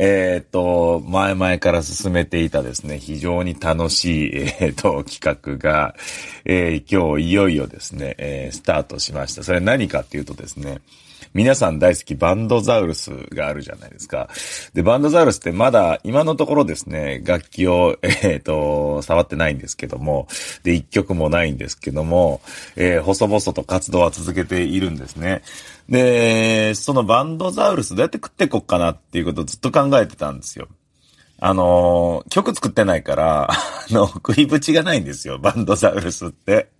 えっ、と、前々から進めていたですね、非常に楽しい、えっ、と、企画が、えー、今日いよいよですね、えスタートしました。それ何かっていうとですね、皆さん大好きバンドザウルスがあるじゃないですか。で、バンドザウルスってまだ今のところですね、楽器を、えっ、と、触ってないんですけども、で、一曲もないんですけども、え細々と活動は続けているんですね。で、そのバンドザウルスどうやって食ってこっかなっていうことをずっと考えてたんですよ。あの、曲作ってないから、あの、食いぶちがないんですよ、バンドザウルスって。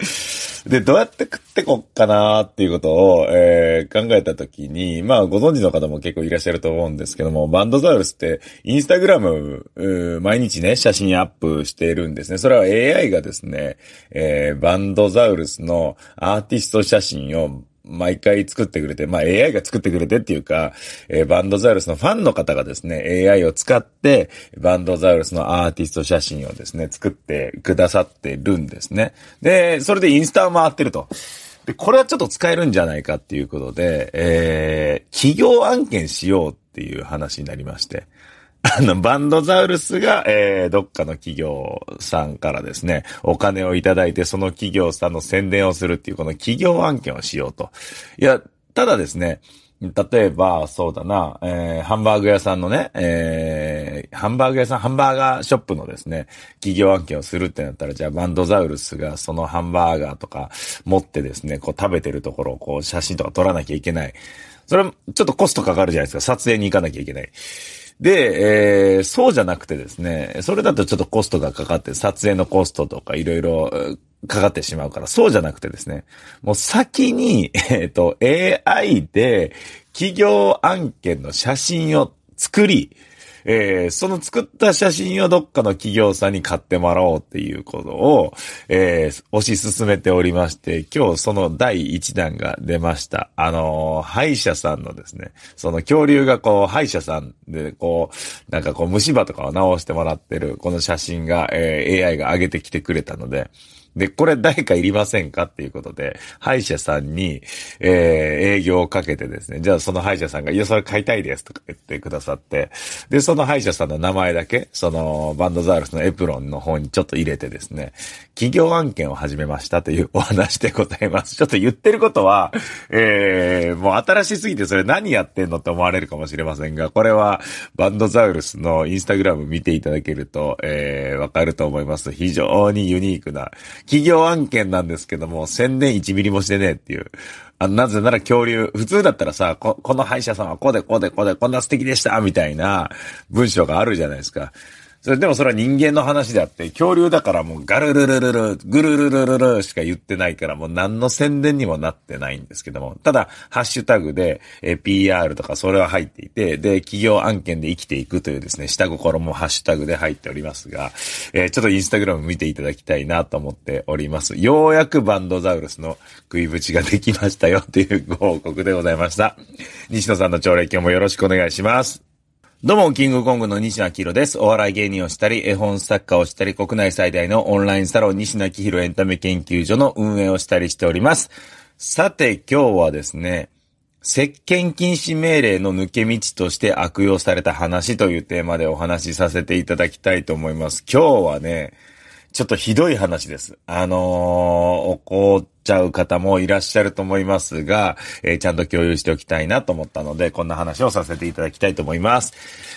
で、どうやって食ってこっかなっていうことを、えー、考えたときに、まあ、ご存知の方も結構いらっしゃると思うんですけども、バンドザウルスって、インスタグラム、毎日ね、写真アップしているんですね。それは AI がですね、えー、バンドザウルスのアーティスト写真を毎回作ってくれて、まあ AI が作ってくれてっていうか、えー、バンドザウルスのファンの方がですね、AI を使って、バンドザウルスのアーティスト写真をですね、作ってくださってるんですね。で、それでインスタを回ってると。で、これはちょっと使えるんじゃないかっていうことで、えー、企業案件しようっていう話になりまして。あの、バンドザウルスが、えー、どっかの企業さんからですね、お金をいただいて、その企業さんの宣伝をするっていう、この企業案件をしようと。いや、ただですね、例えば、そうだな、えー、ハンバーグ屋さんのね、えー、ハンバーグ屋さん、ハンバーガーショップのですね、企業案件をするってなったら、じゃあバンドザウルスがそのハンバーガーとか持ってですね、こう食べてるところをこう写真とか撮らなきゃいけない。それはちょっとコストかかるじゃないですか。撮影に行かなきゃいけない。で、えー、そうじゃなくてですね、それだとちょっとコストがかかって、撮影のコストとかいろいろかかってしまうから、そうじゃなくてですね、もう先に、えっ、ー、と、AI で企業案件の写真を作り、えー、その作った写真をどっかの企業さんに買ってもらおうっていうことを、えー、推し進めておりまして、今日その第1弾が出ました。あのー、歯医者さんのですね、その恐竜がこう、歯医者さんで、こう、なんかこう、虫歯とかを直してもらってる、この写真が、えー、AI が上げてきてくれたので、で、これ誰かいりませんかっていうことで、歯医者さんに、えー、営業をかけてですね、じゃあその歯医者さんが、いや、それ買いたいですとか言ってくださって、で、その歯医者さんの名前だけ、その、バンドザウルスのエプロンの方にちょっと入れてですね、企業案件を始めましたというお話でございます。ちょっと言ってることは、えー、もう新しすぎてそれ何やってんのって思われるかもしれませんが、これは、バンドザウルスのインスタグラム見ていただけると、えー、わかると思います。非常にユニークな企業案件なんですけども、宣伝1ミリもしてねえっていう。あなぜなら恐竜、普通だったらさ、こ、この歯医者さんはこうでこうでこうでこんな素敵でしたみたいな文章があるじゃないですか。でもそれは人間の話であって、恐竜だからもうガルルルルル、グルルルルルしか言ってないからもう何の宣伝にもなってないんですけども、ただ、ハッシュタグで、え PR とかそれは入っていて、で、企業案件で生きていくというですね、下心もハッシュタグで入っておりますが、えー、ちょっとインスタグラム見ていただきたいなと思っております。ようやくバンドザウルスの食いぶちができましたよっていうご報告でございました。西野さんの朝礼今日もよろしくお願いします。どうも、キングコングの西野明宏です。お笑い芸人をしたり、絵本作家をしたり、国内最大のオンラインサロン西野明宏エンタメ研究所の運営をしたりしております。さて、今日はですね、石鹸禁止命令の抜け道として悪用された話というテーマでお話しさせていただきたいと思います。今日はね、ちょっとひどい話です。あのー、怒っちゃう方もいらっしゃると思いますが、えー、ちゃんと共有しておきたいなと思ったので、こんな話をさせていただきたいと思います。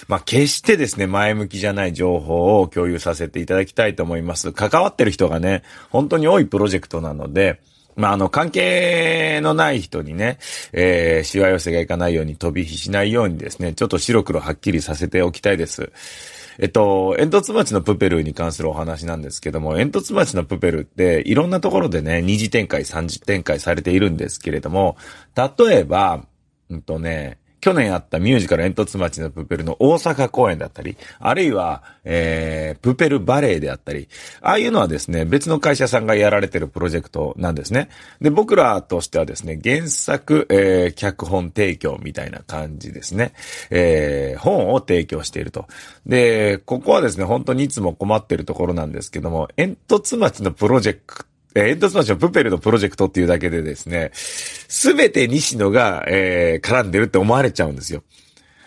まあ、決してですね、前向きじゃない情報を共有させていただきたいと思います。関わってる人がね、本当に多いプロジェクトなので、まあ、あの、関係のない人にね、えー、しわ寄せがいかないように飛び火しないようにですね、ちょっと白黒はっきりさせておきたいです。えっと、煙突町のプペルに関するお話なんですけども、煙突町のプペルって、いろんなところでね、二次展開、三次展開されているんですけれども、例えば、うんとね、去年あったミュージカル煙突町のプペルの大阪公演だったり、あるいは、えー、プペルバレーであったり、ああいうのはですね、別の会社さんがやられてるプロジェクトなんですね。で、僕らとしてはですね、原作、えー、脚本提供みたいな感じですね。えー、本を提供していると。で、ここはですね、本当にいつも困ってるところなんですけども、煙突町のプロジェクトえー、ヘッドスマッシュのプペルのプロジェクトっていうだけでですね、すべて西野が、えー、絡んでるって思われちゃうんですよ。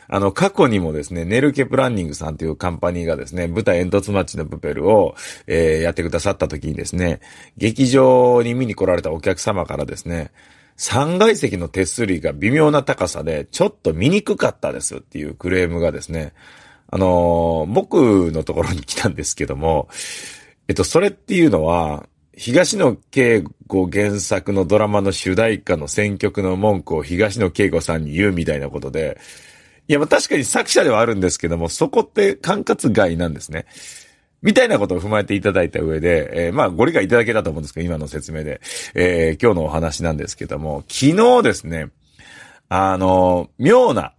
あの、過去にもですね、ネルケプランニングさんというカンパニーがですね、舞台煙突マッチのプペルを、えー、やってくださった時にですね、劇場に見に来られたお客様からですね、3階席の手すりが微妙な高さで、ちょっと見にくかったですっていうクレームがですね、あのー、僕のところに来たんですけども、えっと、それっていうのは、東野圭吾原作のドラマの主題歌の選曲の文句を東野圭吾さんに言うみたいなことで、いや、ま確かに作者ではあるんですけども、そこって管轄外なんですね。みたいなことを踏まえていただいた上で、えー、まあご理解いただけたと思うんですけど、今の説明で、えー、今日のお話なんですけども、昨日ですね、あの、妙な、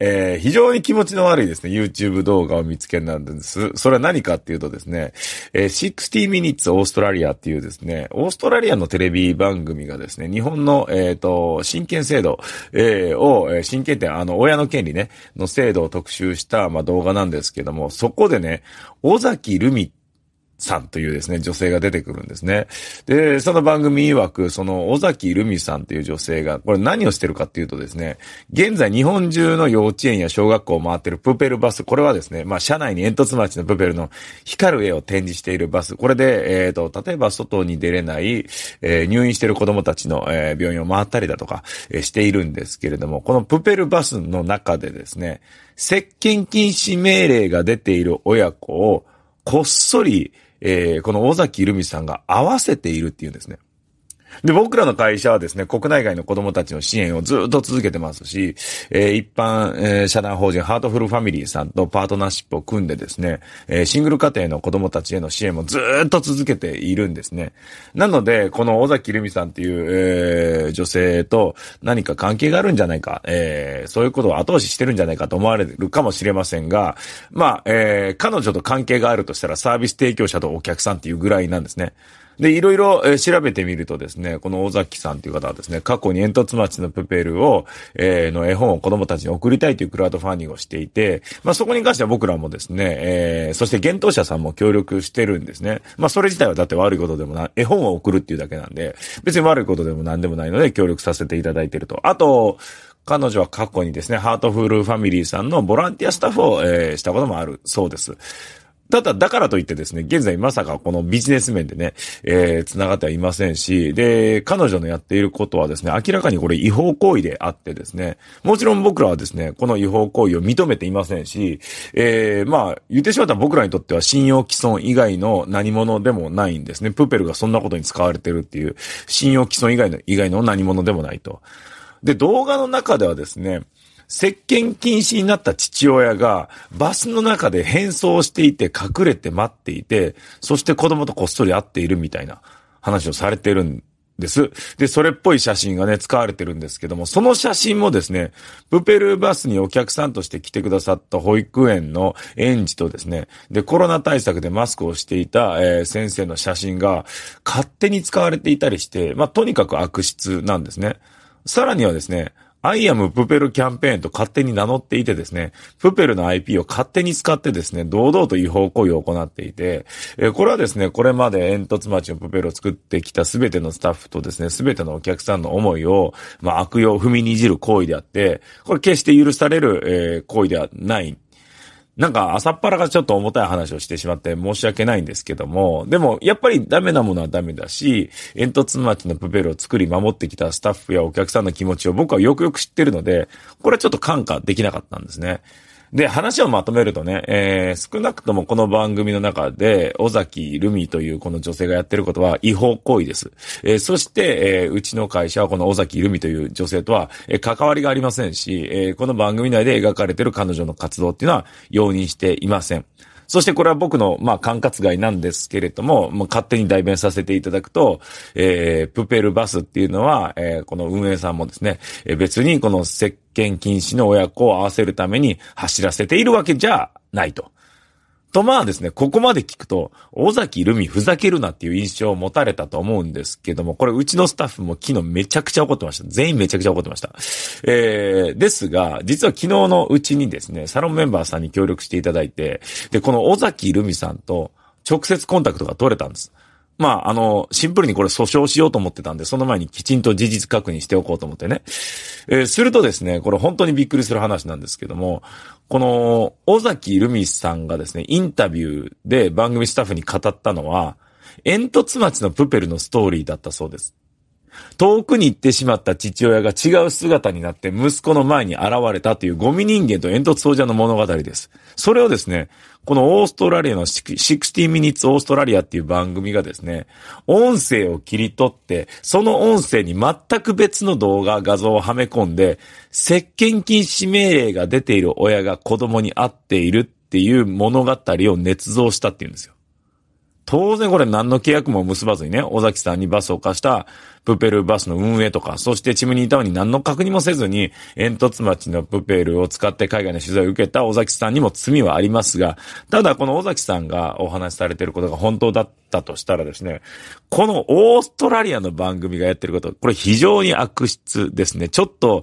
えー、非常に気持ちの悪いですね、YouTube 動画を見つけなんです。それは何かっていうとですね、えー、60 Minutes オーストラリアっていうですね、オーストラリアのテレビ番組がですね、日本の、えっ、ー、と、親権制度、えー、を、親権って、あの、親の権利ね、の制度を特集した、まあ、動画なんですけども、そこでね、尾崎ルミってさんというですね、女性が出てくるんですね。で、その番組曰く、その、尾崎るみさんという女性が、これ何をしてるかっていうとですね、現在日本中の幼稚園や小学校を回ってるプペルバス、これはですね、まあ、車内に煙突町のプペルの光る絵を展示しているバス、これで、えっ、ー、と、例えば外に出れない、えー、入院してる子供たちの、えー、病院を回ったりだとか、えしているんですけれども、このプペルバスの中でですね、接近禁止命令が出ている親子を、こっそり、えー、この尾崎留美さんが合わせているっていうんですね。で、僕らの会社はですね、国内外の子供たちの支援をずっと続けてますし、えー、一般、えー、社団法人ハートフルファミリーさんとパートナーシップを組んでですね、えー、シングル家庭の子供たちへの支援もずっと続けているんですね。なので、この尾崎留美さんっていう、えー、女性と何か関係があるんじゃないか、えー、そういうことを後押ししてるんじゃないかと思われるかもしれませんが、まあ、えー、彼女と関係があるとしたらサービス提供者とお客さんっていうぐらいなんですね。で、いろいろ、調べてみるとですね、この大崎さんという方はですね、過去に煙突町のプペルを、えー、の絵本を子供たちに送りたいというクラウドファンディングをしていて、まあそこに関しては僕らもですね、えー、そして幻冬者さんも協力してるんですね。まあそれ自体はだって悪いことでもな、絵本を送るっていうだけなんで、別に悪いことでも何でもないので協力させていただいてると。あと、彼女は過去にですね、ハートフルファミリーさんのボランティアスタッフを、えー、したこともあるそうです。ただ、だからといってですね、現在まさかこのビジネス面でね、えー、繋がってはいませんし、で、彼女のやっていることはですね、明らかにこれ違法行為であってですね、もちろん僕らはですね、この違法行為を認めていませんし、えー、まあ、言ってしまったら僕らにとっては信用毀損以外の何者でもないんですね。プペルがそんなことに使われてるっていう、信用毀損以外の、以外の何者でもないと。で、動画の中ではですね、石鹸禁止になった父親がバスの中で変装していて隠れて待っていて、そして子供とこっそり会っているみたいな話をされてるんです。で、それっぽい写真がね、使われてるんですけども、その写真もですね、プペルバスにお客さんとして来てくださった保育園の園児とですね、で、コロナ対策でマスクをしていた、えー、先生の写真が勝手に使われていたりして、まあ、とにかく悪質なんですね。さらにはですね、アイアムプペルキャンペーンと勝手に名乗っていてですね、プペルの IP を勝手に使ってですね、堂々と違法行為を行っていて、えこれはですね、これまで煙突町のプペルを作ってきた全てのスタッフとですね、全てのお客さんの思いを、まあ、悪用、踏みにじる行為であって、これ決して許される、えー、行為ではないなんか朝っぱらがちょっと重たい話をしてしまって申し訳ないんですけども、でもやっぱりダメなものはダメだし、煙突町のプペルを作り守ってきたスタッフやお客さんの気持ちを僕はよくよく知ってるので、これはちょっと感化できなかったんですね。で、話をまとめるとね、えー、少なくともこの番組の中で、尾崎ルミというこの女性がやってることは違法行為です。えー、そして、えー、うちの会社はこの尾崎ルミという女性とは、えー、関わりがありませんし、えー、この番組内で描かれてる彼女の活動っていうのは容認していません。そしてこれは僕の、まあ、管轄外なんですけれども、もう勝手に代弁させていただくと、えー、プペルバスっていうのは、えー、この運営さんもですね、え別にこの石鹸禁止の親子を合わせるために走らせているわけじゃないと。とまあですね、ここまで聞くと、尾崎ルミふざけるなっていう印象を持たれたと思うんですけども、これうちのスタッフも昨日めちゃくちゃ怒ってました。全員めちゃくちゃ怒ってました。えー、ですが、実は昨日のうちにですね、サロンメンバーさんに協力していただいて、で、この尾崎ルミさんと直接コンタクトが取れたんです。まあ、あの、シンプルにこれ訴訟しようと思ってたんで、その前にきちんと事実確認しておこうと思ってね。えー、するとですね、これ本当にびっくりする話なんですけども、この、尾崎ルミさんがですね、インタビューで番組スタッフに語ったのは、煙突町のプペルのストーリーだったそうです。遠くに行ってしまった父親が違う姿になって息子の前に現れたというゴミ人間と煙突掃除の物語です。それをですね、このオーストラリアの60 minutes オーストラリアっていう番組がですね、音声を切り取って、その音声に全く別の動画、画像をはめ込んで、接見禁止命令が出ている親が子供に会っているっていう物語を捏造したっていうんですよ。当然これ何の契約も結ばずにね、尾崎さんにバスを貸したプペルバスの運営とか、そしてチムニータウンに何の確認もせずに、煙突町のプペルを使って海外の取材を受けた尾崎さんにも罪はありますが、ただこの尾崎さんがお話しされていることが本当だったとしたらですね、このオーストラリアの番組がやってること、これ非常に悪質ですね。ちょっと、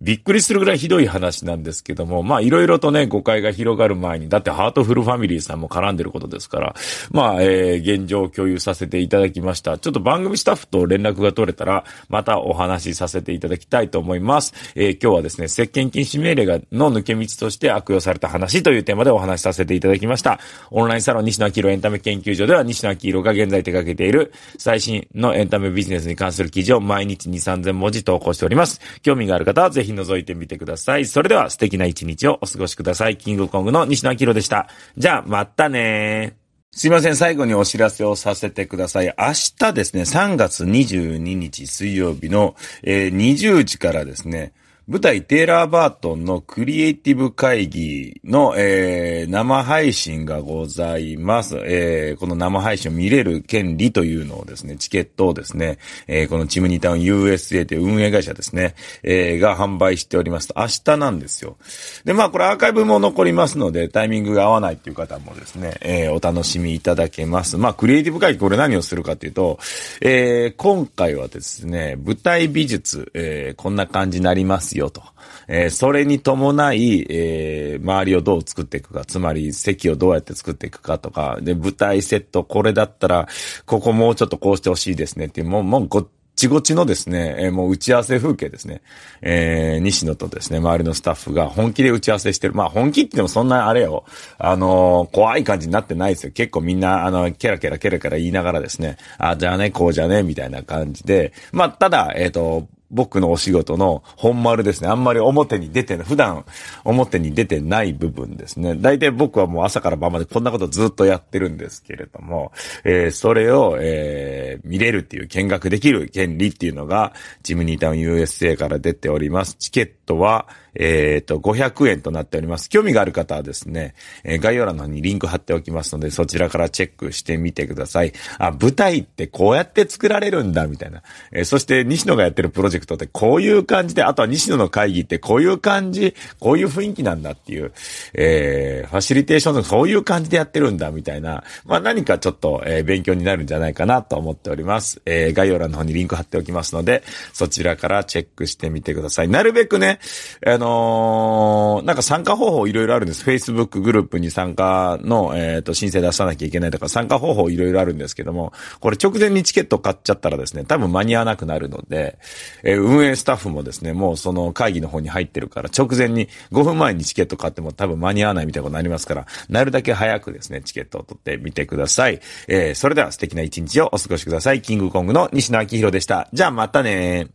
びっくりするぐらいひどい話なんですけども、まあいろいろとね、誤解が広がる前に、だってハートフルファミリーさんも絡んでることですから、まあ、えー、現状を共有させていただきました。ちょっと番組スタッフと連絡が取れたら、またお話しさせていただきたいと思います。えー、今日はですね、石鹸禁止命令がの抜け道として悪用された話というテーマでお話しさせていただきました。オンラインサロン西野明宏エンタメ研究所では西野明宏が現在手掛けている最新のエンタメビジネスに関する記事を毎日2、3000文字投稿しております。興味がある方はぜひひ覗いてみてください。それでは素敵な一日をお過ごしください。キングコングの西野明でした。じゃあ、またねすいません。最後にお知らせをさせてください。明日ですね、3月22日水曜日の、えー、20時からですね、舞台テイラー・バートンのクリエイティブ会議の、えー、生配信がございます、えー。この生配信を見れる権利というのをですね、チケットをですね、えー、このチムニタウン USA という運営会社ですね、えー、が販売しております。明日なんですよ。で、まあこれアーカイブも残りますので、タイミングが合わないっていう方もですね、えー、お楽しみいただけます。まあクリエイティブ会議これ何をするかっていうと、えー、今回はですね、舞台美術、えー、こんな感じになりますよと。えー、それに伴い、えー、周りをどう作っていくか、つまり席をどうやって作っていくかとか、で、舞台セット、これだったら、ここもうちょっとこうしてほしいですねっていう、もう、もうごっちごちのですね、えー、もう打ち合わせ風景ですね。えー、西野とですね、周りのスタッフが本気で打ち合わせしてる。まあ本気って言ってもそんなあれよ、あのー、怖い感じになってないですよ。結構みんな、あの、ケラケラケラケラ言いながらですね、あ、じゃあね、こうじゃね、みたいな感じで。まあただ、えっ、ー、と、僕のお仕事の本丸ですね。あんまり表に出てない。普段表に出てない部分ですね。大体僕はもう朝から晩までこんなことずっとやってるんですけれども、えー、それを、えー、見れるっていう見学できる権利っていうのが、ジムニータウン USA から出ております。チケットは、えっ、ー、と、500円となっております。興味がある方はですね、えー、概要欄の方にリンク貼っておきますので、そちらからチェックしてみてください。あ、舞台ってこうやって作られるんだ、みたいな。えー、そして西野がやってるプロジェクトってこういう感じで、あとは西野の会議ってこういう感じ、こういう雰囲気なんだっていう、えー、ファシリテーションのそういう感じでやってるんだ、みたいな。まあ何かちょっと、えー、勉強になるんじゃないかなと思っております。えー、概要欄の方にリンク貼っておきますので、そちらからチェックしてみてください。なるべくね、えあのー、なんか参加方法いろいろあるんです。Facebook グループに参加の、えっ、ー、と、申請出さなきゃいけないとか、参加方法いろいろあるんですけども、これ直前にチケット買っちゃったらですね、多分間に合わなくなるので、えー、運営スタッフもですね、もうその会議の方に入ってるから、直前に5分前にチケット買っても多分間に合わないみたいなことになりますから、なるだけ早くですね、チケットを取ってみてください。えー、それでは素敵な一日をお過ごしください。キングコングの西野明宏でした。じゃあまたね